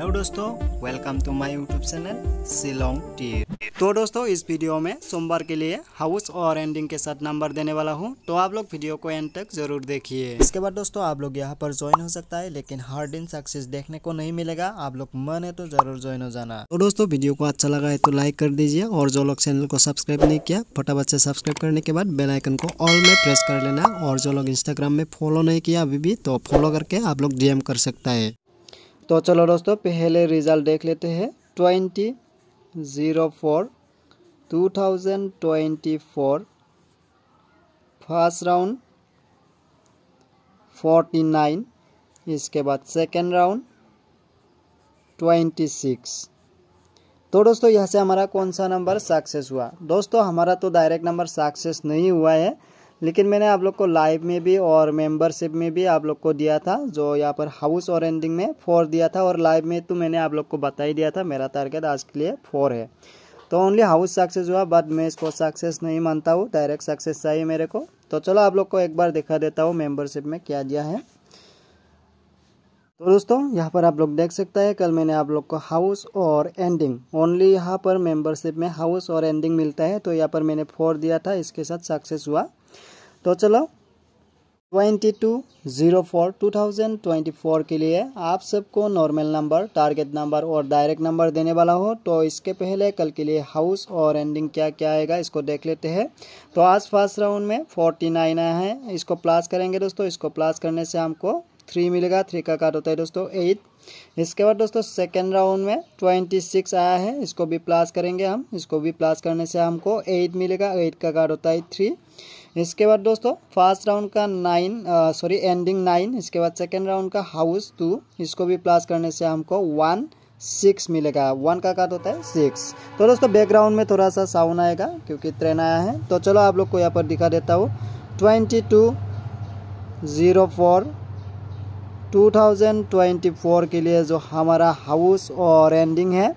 hello दोस्तों welcome to my YouTube channel Shillong टी तो दोस्तों इस वीडियो में सोमवार के लिए हाउस और एंडिंग के साथ नंबर देने वाला हूं तो आप लोग वीडियो को एंड तक जरूर देखिए इसके बाद दोस्तों आप लोग यहां पर ज्वाइन हो सकता है लेकिन हर दिन सक्सेस देखने को नहीं मिलेगा आप लोग मन है तो जरूर ज्वाइन हो जाना तो दोस्तों वीडियो को अच्छा लगा है तो लाइक कर दीजिए और जो लोग चैनल को सब्सक्राइब नहीं किया फटाफट से सब्सक्राइब करने के बाद बेलाइकन को ऑल में प्रेस कर लेना और जो लोग इंस्टाग्राम में फॉलो नहीं किया अभी भी तो फॉलो करके आप लोग डीएम कर सकता है तो चलो दोस्तों पहले रिज़ल्ट देख लेते हैं twenty zero four two thousand twenty four first round forty nine इसके बाद सेकेंड राउंड ट्वेंटी सिक्स तो दोस्तों यहाँ से हमारा कौन सा नंबर सक्सेस हुआ दोस्तों हमारा तो डायरेक्ट नंबर सक्सेस नहीं हुआ है लेकिन मैंने आप लोग को लाइव में भी और मेंबरशिप में भी आप लोग को दिया था जो यहाँ पर हाउस और एंडिंग में फोर दिया था और लाइव में तो मैंने आप लोग को बता ही दिया था मेरा टारगेट आज के लिए फोर है तो ओनली हाउस सक्सेस हुआ बट मैं इसको सक्सेस नहीं मानता हूँ डायरेक्ट सक्सेस चाहिए मेरे को तो चलो आप लोग को एक बार दिखा देता हूँ मेंबरशिप में क्या दिया है तो दोस्तों यहाँ पर आप लोग देख सकते हैं कल मैंने आप लोग को हाउस और एंडिंग ओनली यहाँ पर मेंबरशिप में हाउस और एंडिंग मिलता है तो यहाँ पर मैंने फोर दिया था इसके साथ सक्सेस हुआ तो चलो 2204 2024 के लिए आप सबको नॉर्मल नंबर टारगेट नंबर और डायरेक्ट नंबर देने वाला हो तो इसके पहले कल के लिए हाउस और एंडिंग क्या क्या आएगा इसको देख लेते हैं तो आज फर्स्ट राउंड में 49 आया है इसको प्लस करेंगे दोस्तों इसको प्लस करने से हमको थ्री मिलेगा थ्री का काट होता है दोस्तों एट इसके बाद दोस्तों सेकेंड राउंड में ट्वेंटी सिक्स आया है इसको भी प्लस करेंगे हम इसको भी प्लस करने से हमको एट मिलेगा एट का काट होता है थ्री इसके बाद दोस्तों फर्स्ट राउंड का नाइन सॉरी एंडिंग नाइन इसके बाद सेकेंड राउंड का हाउस टू इसको भी प्लस करने से हमको वन सिक्स मिलेगा वन का कार्ड होता है सिक्स तो दोस्तों बैकग्राउंड में थोड़ा सा साउंड आएगा क्योंकि ट्रेन आया है तो चलो आप लोग को यहाँ पर दिखा देता हूँ twenty two zero four two thousand twenty four के लिए जो हमारा हाउस और एंडिंग है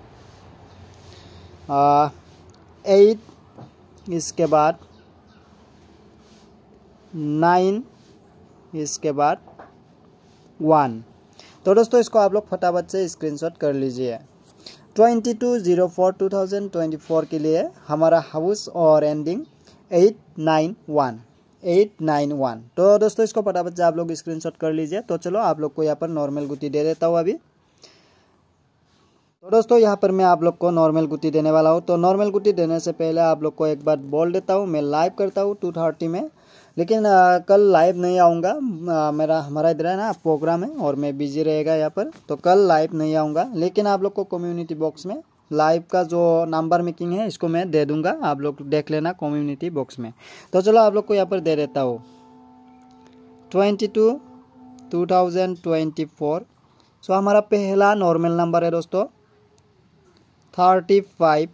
एट इसके बाद नाइन इसके बाद वन तो दोस्तों इसको आप लोग फटाफट से स्क्रीनशॉट कर लीजिए twenty two zero four two thousand twenty four के लिए हमारा हाउस और ending eight nine one eight nine one तो दोस्तों इसको फटाफट से आप लोग स्क्रीनशॉट कर लीजिए तो चलो आप लोग को यहाँ पर नॉर्मल गुत्ती दे देता हूँ अभी तो दोस्तों यहाँ पर मैं आप लोग को नॉर्मल गुत्ती देने वाला हूँ तो नॉर्मल गुत्ती देने से पहले आप लोग को एक बार बोल देता हूँ मैं लाइव करता हूँ टू थर्टी में लेकिन आ, कल लाइव नहीं आऊँगा मेरा हमारा इधर है ना प्रोग्राम है और मैं बिजी रहेगा यहाँ पर तो कल लाइव नहीं आऊँगा लेकिन आप लोग को कम्युनिटी बॉक्स में लाइव का जो नंबर मेकिंग है इसको मैं दे दूंगा आप लोग देख लेना कम्युनिटी बॉक्स में तो चलो आप लोग को यहाँ पर दे देता हूँ twenty two two thousand twenty four so हमारा पहला नॉर्मल नंबर है दोस्तों थर्टी फाइव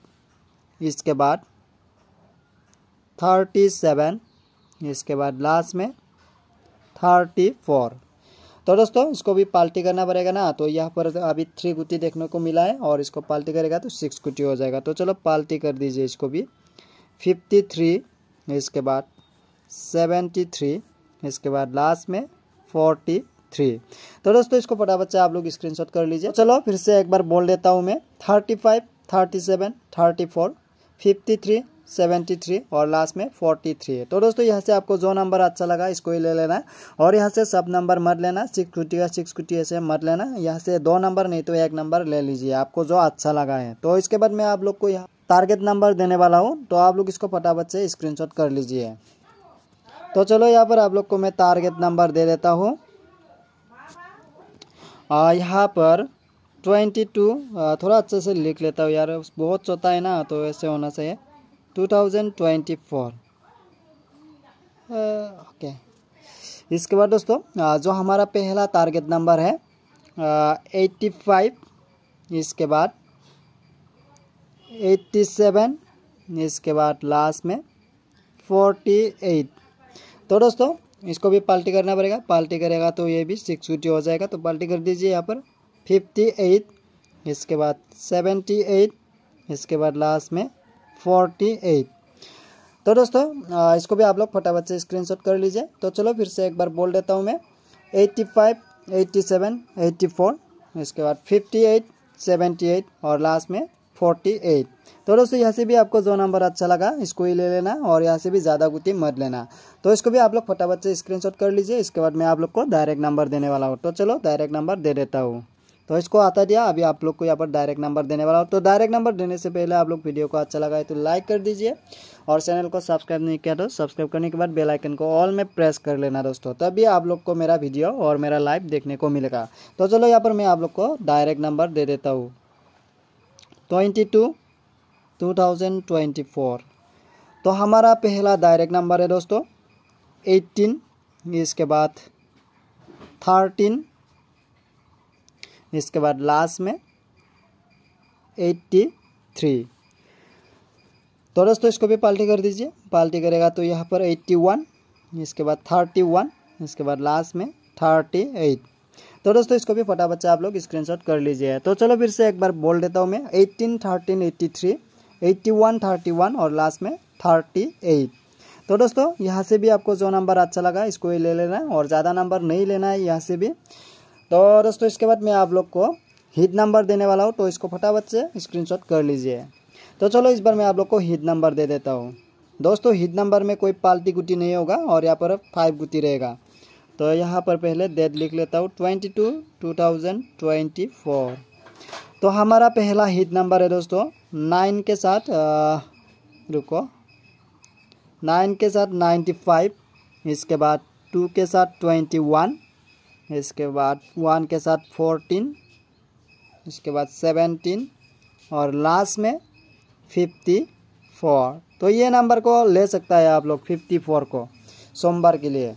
इसके बाद थर्टी सेवन इसके बाद लास्ट में थर्टी फोर तो दोस्तों इसको भी पाल्टी करना पड़ेगा ना तो यहाँ पर तो अभी थ्री गुटी देखने को मिला है और इसको पाल्टी करेगा तो सिक्स गुटी हो जाएगा तो चलो पाल्टी कर दीजिए इसको भी फिफ्टी थ्री इसके बाद सेवेंटी थ्री इसके बाद लास्ट में फोर्टी थ्री तो दोस्तों इसको फटाफट से आप लोग स्क्रीन कर लीजिए चलो फिर से एक बार बोल देता हूँ मैं thirty five thirty seven thirty four fifty three seventy three और लास्ट में फोर्टी थ्री है तो दोस्तों यहाँ से आपको जो नंबर अच्छा लगा इसको ही ले लेना और यहाँ से सब नंबर मत लेना सिक्स कुटी या सिक्स कुटी ऐसे मत लेना यहाँ से दो नंबर नहीं तो एक नंबर ले लीजिए आपको जो अच्छा लगा है तो इसके बाद मैं आप लोग को यहाँ टारगेट नंबर देने वाला हूँ तो आप लोग इसको फटाफट से शॉट कर लीजिए तो चलो यहाँ पर आप लोग को मैं टारगेट नंबर दे देता हूँ यहाँ पर ट्वेंटी टू थोड़ा अच्छे से लिख लेता हूँ यार बहुत चौथा है ना तो ऐसे होना चाहिए 2024 ओके uh, इसके बाद दोस्तों uh, जो हमारा पहला टारगेट नंबर है एट्टी uh, फाइव इसके बाद एट्टी सेवन इसके बाद लास्ट में फोर्टी एट तो दोस्तों इसको भी पाल्टी करना पड़ेगा पाल्टी करेगा तो ये भी सिक्स फिफ्टी हो जाएगा तो पाल्टी कर दीजिए यहाँ पर फिफ्टी एट इसके बाद सेवेंटी एट इसके बाद लास्ट में फोर्टी एट तो दोस्तों इसको भी आप लोग फटाफट से स्क्रीनशॉट कर लीजिए तो चलो फिर से एक बार बोल देता हूँ मैं eighty five eighty seven eighty four इसके बाद फिफ्टी एट सेवेंटी एट और लास्ट में फोर्टी एट तो दोस्तों यहाँ से भी आपको जो नंबर अच्छा लगा इसको ही ले लेना और यहाँ से भी ज़्यादा गुति मत लेना तो इसको भी आप लोग फटाफट से स्क्रीनशॉट कर लीजिए इसके बाद मैं आप लोग को डायरेक्ट नंबर देने वाला हूँ तो चलो डायरेक्ट नंबर दे देता हूँ तो इसको आता दिया अभी आप लोग को यहाँ पर डायरेक्ट नंबर देने वाला हूँ तो डायरेक्ट नंबर देने से पहले आप लोग वीडियो को अच्छा लगा है तो लाइक कर दीजिए और चैनल को सब्सक्राइब नहीं किया तो सब्सक्राइब करने के बाद बेल आइकन को ऑल में प्रेस कर लेना दोस्तों तभी आप लोग को मेरा वीडियो और मेरा लाइव देखने को मिलेगा तो चलो यहाँ पर मैं आप लोग को डायरेक्ट नंबर दे देता हूँ twenty two two thousand twenty four तो हमारा पहला डायरेक्ट नंबर है दोस्तों एट्टीन इसके बाद थर्टीन इसके बाद लास्ट में एट्टी थ्री तो दोस्तों इसको भी पाल्टी कर दीजिए पाल्टी करेगा तो यहाँ पर एट्टी वन इसके बाद थर्टी वन इसके बाद लास्ट में थर्टी एट तो दोस्तों इसको भी फटाफट से आप लोग स्क्रीनशॉट कर लीजिए तो चलो फिर से एक बार बोल देता हूँ मैं eighteen thirteen eighty three eighty one thirty one और लास्ट में थर्टी एट तो दोस्तों यहाँ से भी आपको जो नंबर अच्छा लगा इसको ही ले लेना है और ज़्यादा नंबर नहीं लेना है यहाँ से भी तो दोस्तों इसके बाद मैं आप लोग को हिट नंबर देने वाला हूँ तो इसको फटाफट से स्क्रीनशॉट कर लीजिए तो चलो इस बार मैं आप लोग को हिट नंबर दे देता हूँ दोस्तों हिट नंबर में कोई पाल्टी गुटी नहीं होगा और यहाँ पर फाइव गुटी रहेगा तो यहाँ पर पहले डेट लिख लेता हूँ twenty two two thousand twenty four तो हमारा पहला हिट नंबर है दोस्तों नाइन के साथ आ, रुको नाइन के साथ नाइन्टी फाइव इसके बाद टू के साथ ट्वेंटी वन इसके बाद वन के साथ फोर्टीन इसके बाद सेवेंटीन और लास्ट में फिफ्टी फोर तो ये नंबर को ले सकता है आप लोग फिफ्टी फोर को सोमवार के लिए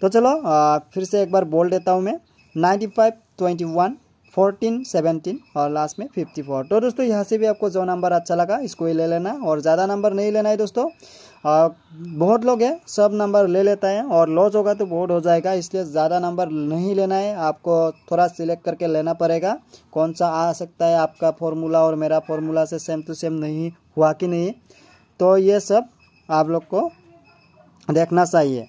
तो चलो आ, फिर से एक बार बोल देता हूँ मैं ninety five twenty one fourteen seventeen और लास्ट में फिफ्टी फोर तो दोस्तों यहाँ से भी आपको जो नंबर अच्छा लगा इसको ही ले लेना और ज़्यादा नंबर नहीं लेना है दोस्तों बहुत लोग हैं सब नंबर ले लेता है और लॉस होगा तो बोर्ड हो जाएगा इसलिए ज़्यादा नंबर नहीं लेना है आपको थोड़ा सिलेक्ट करके लेना पड़ेगा कौन सा आ सकता है आपका फॉर्मूला और मेरा फॉर्मूला से सेम टू सेम नहीं हुआ कि नहीं तो ये सब आप लोग को देखना चाहिए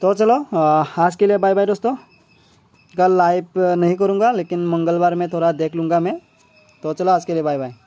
तो चलो आज के लिए बाय बाय दोस्तों कल लाइव नहीं करूँगा लेकिन मंगलवार में थोड़ा देख लूँगा मैं तो चलो आज के लिए बाय बाय